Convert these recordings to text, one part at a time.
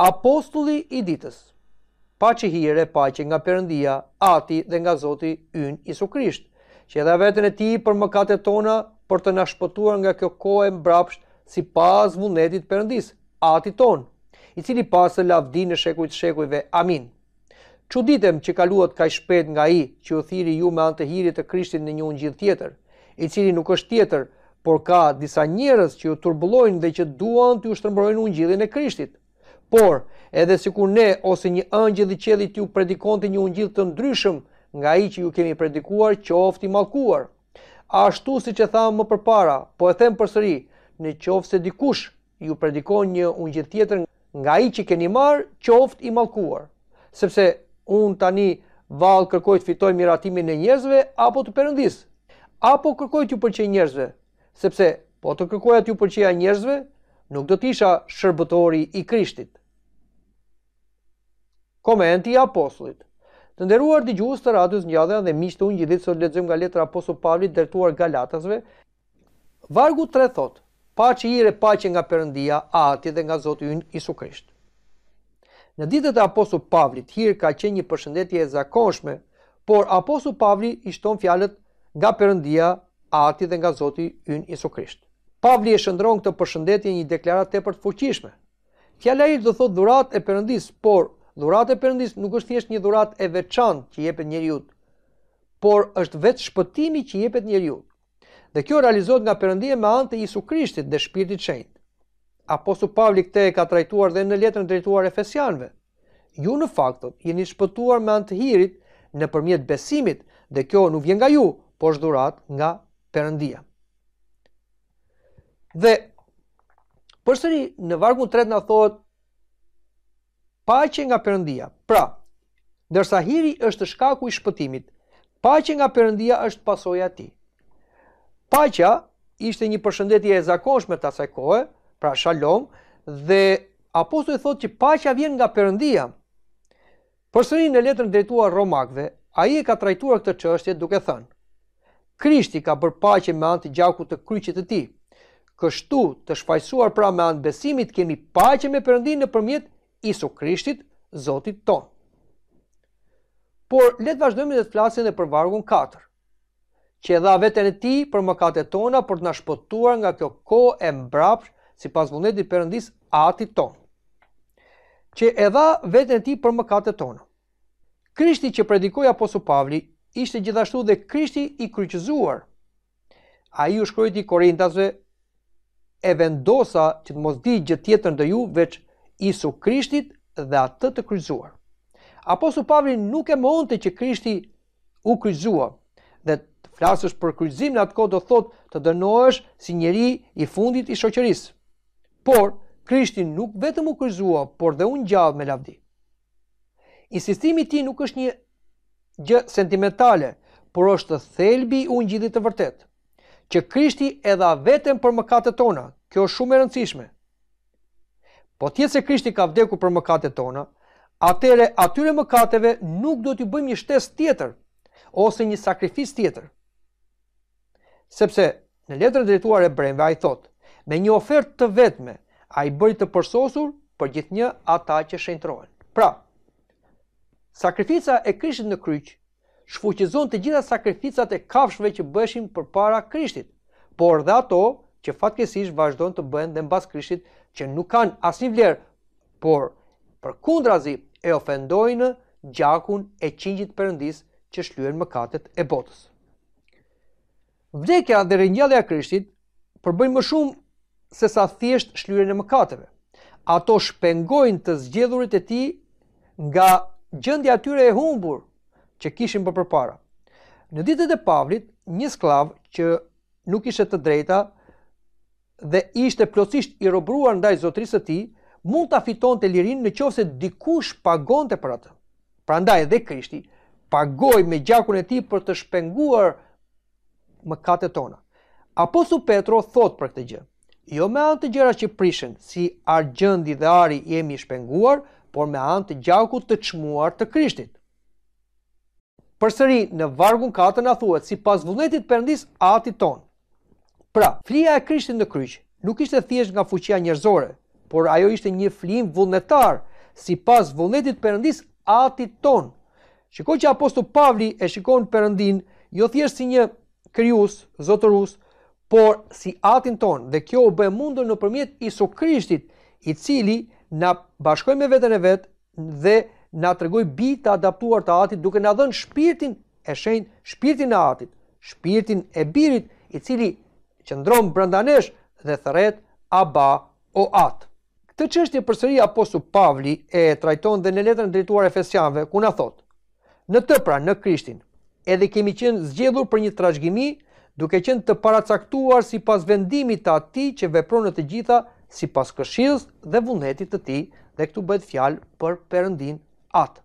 apostulli i ditës. Pa që hire, pa që nga përëndia, ati dhe nga zoti yn Isu Krisht, që edhe vetën e ti për mëkatet tona për të nashpëtuar nga kjo kohë e mbrapsht si pas vullnetit përëndis, ati ton, i cili pas e lavdi në shekujt shekujve, amin. Quditem që kaluat kaq shpet nga i që u thiri ju me antë hirit të krishtin në një unë gjithë tjetër, i cili nuk është tjetër, por ka disa njerëz që ju turbulojnë dhe që duan të ju shtërmbrojnë e krishtit, Por, edhe si kur ne ose një ëngjëll i qelit ju predikonte një ëngjëll të ndryshëm nga i që ju kemi predikuar qofti malkuar. Ashtu si që thamë më përpara, po e them përsëri, në qoftë se dikush ju predikon një ëngjëll tjetër nga i që keni marë qoftë i malkuar. Sepse unë tani valë kërkoj të fitoj miratimin e njerëzve apo të përëndis, apo kërkoj të ju përqej njerëzve, sepse po të kërkoj atë ju përqeja njerëzve, nuk do të isha shërbëtori i krishtit. Komenti i apostullit. Të nderuar dëgjues të radios Ngjalla dhe miq të unë ditë sot lexojmë nga letra apostull Pavlit drejtuar Galatasve, vargu 3 thot: Paçi i re paqe nga Perëndia, Ati dhe nga Zoti ynë Isu Krisht. Në ditët e apostull Pavlit hir ka qenë një përshëndetje e zakonshme, por apostull Pavli i shton fjalët nga Perëndia, Ati dhe nga Zoti ynë Isu Krisht. Pavli e shëndron këtë përshëndetje një deklaratë tepër të fuqishme. Fjala e do thot dhurat e Perëndis, por Dhuratë e Perëndis nuk është thjesht një dhuratë e veçantë që jepet njeriu, por është vetë shpëtimi që jepet njeriu. Dhe kjo realizohet nga Perëndia me anë të Jezu Krishtit dhe Shpirtit të Shenjtë. Apostulli Pavli këtë e ka trajtuar dhe në letrën drejtuar Efesianëve. Ju në fakt jeni shpëtuar me anë të hirit nëpërmjet besimit dhe kjo nuk vjen nga ju, por është dhuratë nga Perëndia. Dhe përsëri në vargun 3 na thotë Paqe nga Perëndia. Pra, ndërsa hiri është shkaku i shpëtimit, paqe nga Perëndia është pasojë e tij. Paqja ishte një përshëndetje e zakonshme të asaj kohe, pra Shalom, dhe apostoli thotë që paqja vjen nga Perëndia. Përsëri në letrën drejtuar Romakëve, ai e ka trajtuar këtë çështje duke thënë: Krishti ka bërë paqe me antë të të kryqit të tij. Kështu, të shfajsuar pra me antë besimit, kemi paqe me Perëndinë nëpërmjet Isu Krishtit, Zotit ton. Por, letë vazhdojmë dhe të flasin dhe për vargun 4, që edha vetën e ti për mëkate tona për të nashpotuar nga kjo ko e mbrapsh si pas vëndetit përëndis ati ton. Që edha vetën e ti për mëkate tona. Krishti që predikoj Aposu Pavli ishte gjithashtu dhe Krishti i kryqëzuar. A i u shkrojti Korintasve e vendosa që të mos di gjë tjetër ndë ju veç nështë Isu Krishtit dhe atë të kryzuar. Apostu Pavli nuk e mënte që Krishti u kryzua dhe të flasësh për kryzim në atë kodë do thot të dënoesh si njeri i fundit i shoqërisë. Por, Krishti nuk vetëm u kryzua, por dhe unë gjallë me lavdi. Insistimi ti nuk është një gjë sentimentale, por është thelbi unë gjithit të vërtet. Që Krishti edha vetëm për mëkatët tona, kjo është shumë e rëndësishme. Po tjetë se Krishti ka vdeku për mëkatet tona, atere atyre mëkateve nuk do t'i bëjmë një shtes tjetër, ose një sakrifis tjetër. Sepse në letrën drejtuar e a ai thot, me një ofertë të vetme ai bëri të përsosur për gjithnjë ata që shëntrohen. Pra, sakrifica e Krishtit në kryq shfuqizon të gjitha sakrificat e kafshëve që bëheshin përpara Krishtit, por dhe ato që fatkesish vazhdojnë të bëhen dhe mbas krishtit që nuk kanë asnjë vlerë, por për kundrazi e ofendojnë gjakun e qingjit përëndis që shlyen mëkatet e botës. Vdekja dhe rinjallja krishtit përbëjnë më shumë se sa thjesht shlyen e mëkateve. Ato shpengojnë të zgjedhurit e ti nga gjëndja tyre e humbur që kishin për përpara. Në ditët e Pavlit, një sklav që nuk ishte të drejta, dhe ishte plotësisht i robruar ndaj zotrisë ti, mund të afiton të lirin në qovë se dikush pagon të për atë. Pra ndaj edhe krishti, pagoj me gjakun e ti për të shpenguar më kate tona. Apo Petro thot për këtë gjë, jo me antë gjera që prishen si argjëndi dhe ari jemi shpenguar, por me antë gjaku të qmuar të krishtit. Përsëri në vargun 4 na thuhet si pas vullnetit perëndis atit ton. Pra, flia e Krishtit në kryq nuk ishte thjesht nga fuqia njerëzore, por ajo ishte një flim vullnetar, sipas vullnetit perëndis atit ton. Shikoj që apostull Pavli e shikon perëndin jo thjesht si një krijus zotërus, por si atin ton dhe kjo u bë mundur nëpërmjet Isu Krishtit, i cili na bashkoi me veten e vet dhe na tregoi bita adaptuar të atit duke na dhënë shpirtin e shenjtë, shpirtin e atit, shpirtin e birit i cili që ndronë brandanesh dhe thëret aba o atë. Këtë që është një përsëri Apostu Pavli e trajton dhe në letrën drejtuar e fesjave, ku në thotë, në të pra në krishtin, edhe kemi qenë zgjedhur për një trajgjimi, duke qenë të paracaktuar si pas vendimit të ati që vepronë të gjitha si pas këshilës dhe vullnetit të ti dhe këtu bëjt fjalë për përëndin atë.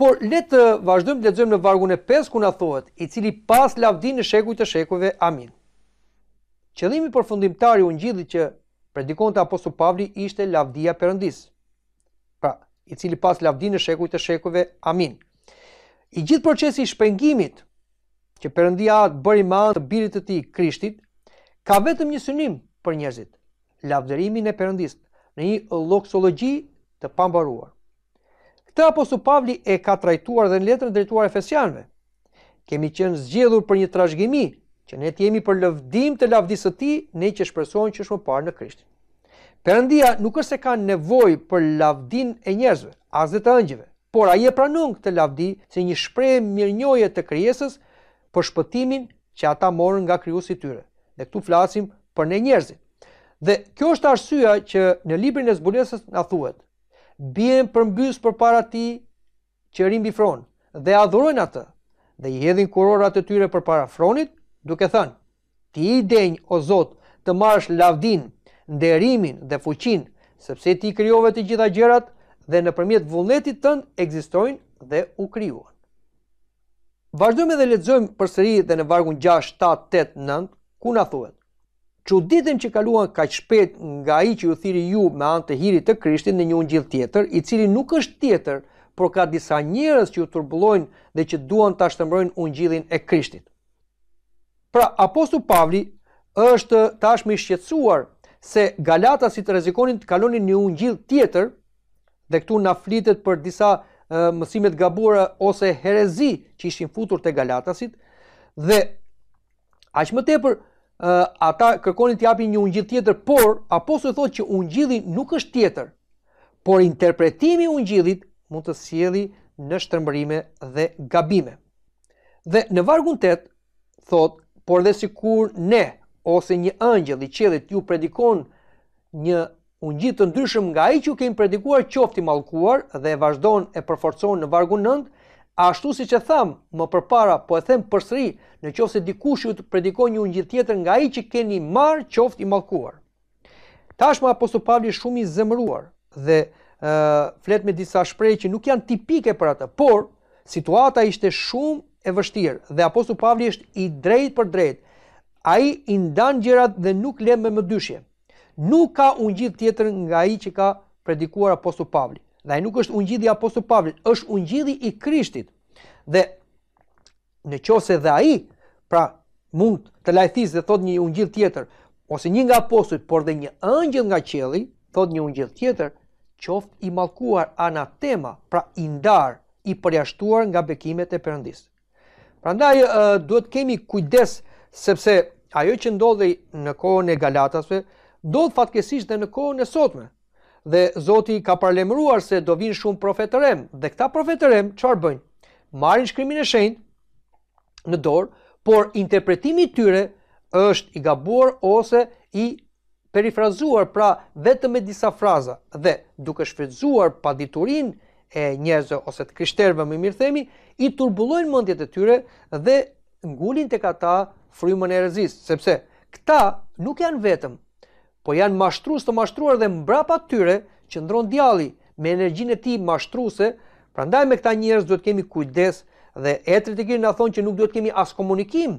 Por le të vazhdojmë të lexojmë në vargun e 5 ku na thuhet, i cili pas lavdin e shekujt të shekujve, amin. Qëllimi përfundimtar i ungjillit që predikonte apostulli Pavli ishte lavdia perëndis. Pra, i cili pas lavdin e shekujt të shekujve, amin. I gjithë procesi i shpengimit që Perëndia atë bëri me anë të birit të tij, Krishtit, ka vetëm një synim për njerëzit, lavdërimin e Perëndis në një loksologji të pambaruar. Këtë apostull Pavli e ka trajtuar dhe në letrën drejtuar Efesianëve. Kemi qenë zgjedhur për një trashëgimi që ne të jemi për lëvdim të lavdisë së ne që shpresojmë që shumë parë në krishtin. Përëndia nuk është se ka nevojë për lavdin e njerëzve, as dhe të ëngjive, por ai e pranon këtë lavdi si një shprehje mirënjohje të krijesës për shpëtimin që ata morën nga kryusit tyre. Ne këtu flasim për ne njerëzit. Dhe kjo është arsyeja që në librin e zbulesës na thuhet, bien përmbys për para ti që bifron dhe adhurojnë atë dhe i hedhin kurorat e tyre për para fronit duke thënë ti i denjë o zotë të marsh lavdin, nderimin dhe fuqin sepse ti kryove të gjitha gjerat dhe në përmjet vullnetit tënë egzistojnë dhe u kryuan. Vazhdojmë dhe letëzojmë për sëri dhe në vargun 6, 7, 8, 9, ku në thuet? ditëm që kaluan ka shpet nga i që ju thiri ju me anë të hiri të krishtin në një unë gjithë tjetër, i cili nuk është tjetër, por ka disa njërës që ju tërbulojnë dhe që duan të ashtëmbrojnë unë gjithin e krishtit. Pra, apostu Pavli është i shqetsuar se galata si të rezikonin të kalonin një unë gjithë tjetër, dhe këtu na flitet për disa e, mësimet gabura ose herezi që ishin futur të galatasit, dhe aqë më tepër, ata kërkonin të japin një ungjill tjetër, por apostoli thotë që ungjilli nuk është tjetër. Por interpretimi i ungjillit mund të sjellë në shtrembërime dhe gabime. Dhe në vargun 8 thotë, por dhe sikur ne ose një engjëll i qiellit ju predikon një ungjill të ndryshëm nga ai që kemi predikuar qoftë mallkuar dhe vazhdon e përforcon në vargun 9. A ashtu si që thamë, më përpara, po e them përsëri, në se dikush ju të një ungjit tjetër nga i që keni marë qoftë i malkuar. Tashma apostu Pavli shumë i zemruar dhe uh, flet me disa shprehje që nuk janë tipike për atë, por situata ishte shumë e vështirë dhe apostu Pavli është i drejt për drejt. A i ndan gjerat dhe nuk le me më dyshje. Nuk ka ungjill tjetër nga i që ka predikuar apostu Pavli dhe ai nuk është ungjilli i apostull Pavlit, është ungjilli i Krishtit. Dhe në qofse dhe ai pra mund të lajthisë dhe thot një ungjill tjetër ose një nga apostujt, por dhe një ëngjël nga qielli, thot një ungjill tjetër, qoftë i mallkuar anatema, pra i ndar, i përjashtuar nga bekimet e Perëndisë. Prandaj uh, duhet kemi kujdes sepse ajo që ndodhi në kohën e Galatasve, ndodh fatkesish dhe në kohën e sotme dhe Zoti ka parlemruar se do vinë shumë profetërem, dhe këta profetërem qarë bëjnë? Marin shkrymin e shenjë në dorë, por interpretimi tyre është i gabuar ose i perifrazuar pra vetëm me disa fraza dhe duke shfrytzuar pa diturin e njerëzve ose të krishterëve më mirë themi, i turbullojnë mendjet e tyre dhe ngulin tek ata frymën e rezistë, sepse këta nuk janë vetëm po janë mashtruës të mashtruar dhe mbrapa tyre qëndron djalli me energjinë e tij mashtruese. Prandaj me këta njerëz duhet kemi kujdes dhe etrit e kiri na thonë që nuk duhet kemi as komunikim,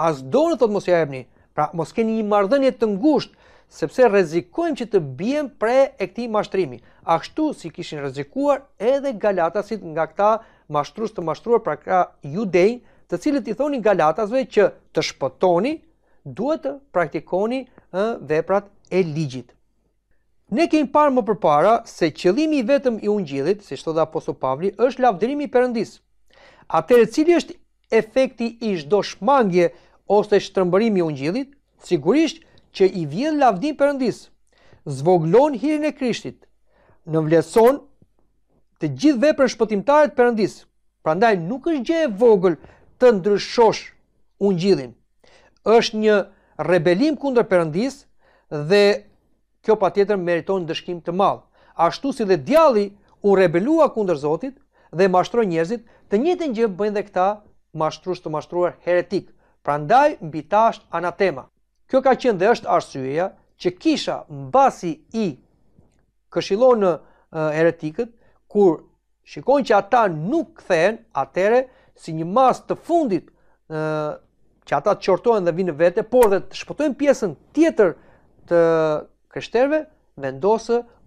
as dorë thotë mos ja ebni, Pra mos keni një marrëdhënie të ngushtë sepse rrezikojmë që të bjem pre e këtij mashtrimi. Ashtu si kishin rrezikuar edhe Galatasit nga këta mashtruës të mashtruar pra ka judej, të cilët i thonin Galatasve që të shpëtoni duhet të praktikoni ë veprat e ligjit. Ne kemi parë më përpara se qëllimi i vetëm i ungjillit, siç thotë apostull Pavli, është lavdërimi i Perëndis. Atëherë cili është efekti i çdo shmangje ose shtrëmbërimi i ungjillit? Sigurisht që i vjen lavdim Perëndis. Zvoglon hirin e Krishtit. Në vlerëson të gjithë veprën shpëtimtare të Perëndis. Prandaj nuk është gjë e vogël të ndryshosh ungjillin është një rebelim kundër Perëndis dhe kjo patjetër meriton dëshkim të madh. Ashtu si dhe djalli u rebelua kundër Zotit dhe mashtroi njerëzit, të njëjtën gjë bëjnë dhe këta mashtrues të mashtruar heretik. Prandaj mbi ta është anatema. Kjo ka qenë dhe është arsyeja që kisha mbasi i këshillon në heretikët kur shikojnë që ata nuk kthehen atëre si një mas të fundit që ata të qortohen dhe vinë në vete, por dhe të shpëtojnë pjesën tjetër të kështerve, me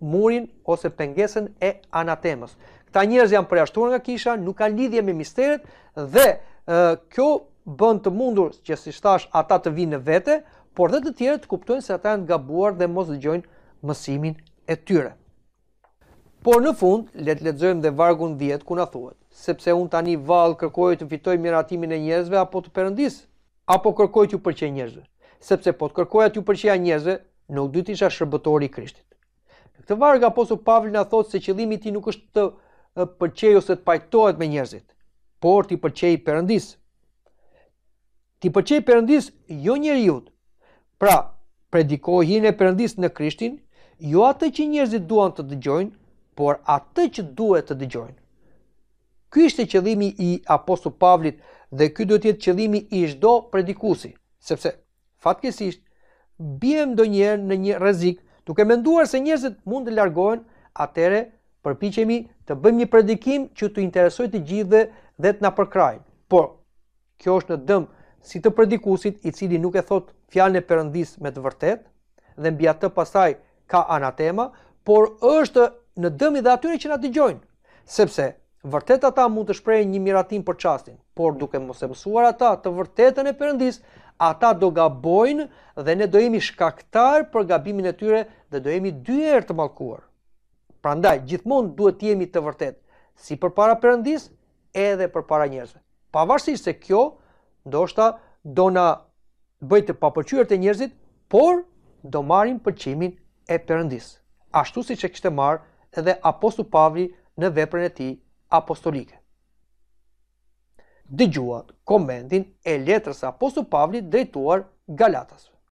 murin ose pengesën e anatemës. Këta njerëz janë përjashtuar nga kisha, nuk kanë lidhje me misteret dhe kjo bën të mundur që si shtash ata të vinë në vete, por dhe të tjerë të kuptojnë se ata janë gabuar dhe mos dëgjojnë mësimin e tyre. Por në fund le të lexojmë dhe vargun 10 ku na thuhet, sepse un tani vallë kërkoj të fitoj miratimin e njerëzve apo të perëndisë apo kërkoj t'ju përqej njerëzve, sepse po të kërkoja t'ju përqej njerëzve, nuk do të isha shërbëtori i Krishtit. Në këtë varg apostull Pavli na thotë se qëllimi ti nuk është të pëlqej ose të pajtohet me njerëzit, por ti pëlqej Perëndis. Ti pëlqej Perëndis jo jutë, Pra, prediko hinë Perëndis në Krishtin, jo atë që njerëzit duan të dëgjojnë, por atë që duhet të dëgjojnë. Ky ishte qëllimi i apostull Pavlit, dhe ky do të jetë qëllimi i çdo predikusi, sepse fatkesisht biem ndonjëherë në një rrezik duke menduar se njerëzit mund të largohen, atëherë përpiqemi të bëjmë një predikim që të interesojë të gjithë dhe, dhe të na përkrajë. Por kjo është në dëm si të predikusit i cili nuk e thot fjalën e Perëndis me të vërtetë dhe mbi atë pastaj ka anatema, por është në dëm i dhe atyre që nga të gjojnë, sepse vërtet ata mund të shprehin një miratim për çastin, por duke mos e mësuar ata të vërtetën e Perëndis, ata do gabojnë dhe ne do jemi shkaktar për gabimin e tyre dhe do jemi dy herë të mallkuar. Prandaj gjithmonë duhet të jemi të vërtetë, si përpara Perëndis, edhe përpara njerëzve. Pavarësisht se kjo ndoshta do na bëjtë të papërqyer të njerëzit, por do marrim pëlqimin e Perëndis. Ashtu siç e kishte marë edhe apostulli Pavli në veprën e tij apostolike. Dëgjuat komendin e letrës apostu Pavlit drejtuar Galatas.